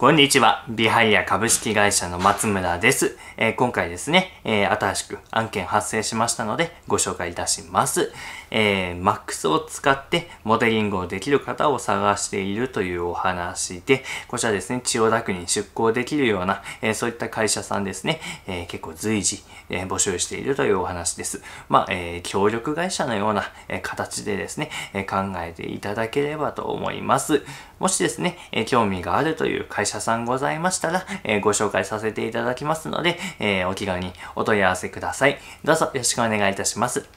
こんにちは。ビハイア株式会社の松村です。えー、今回ですね、えー、新しく案件発生しましたのでご紹介いたします。えー、MAX を使ってモデリングをできる方を探しているというお話で、こちらですね、千代田区に出向できるような、えー、そういった会社さんですね、え結構随時、え募集しているというお話です。まあ、え協力会社のような、え形でですね、え考えていただければと思います。もしですね、え興味があるという会社社さんございましたら、えー、ご紹介させていただきますので、えー、お気軽にお問い合わせください。どうぞよろしくお願いいたします。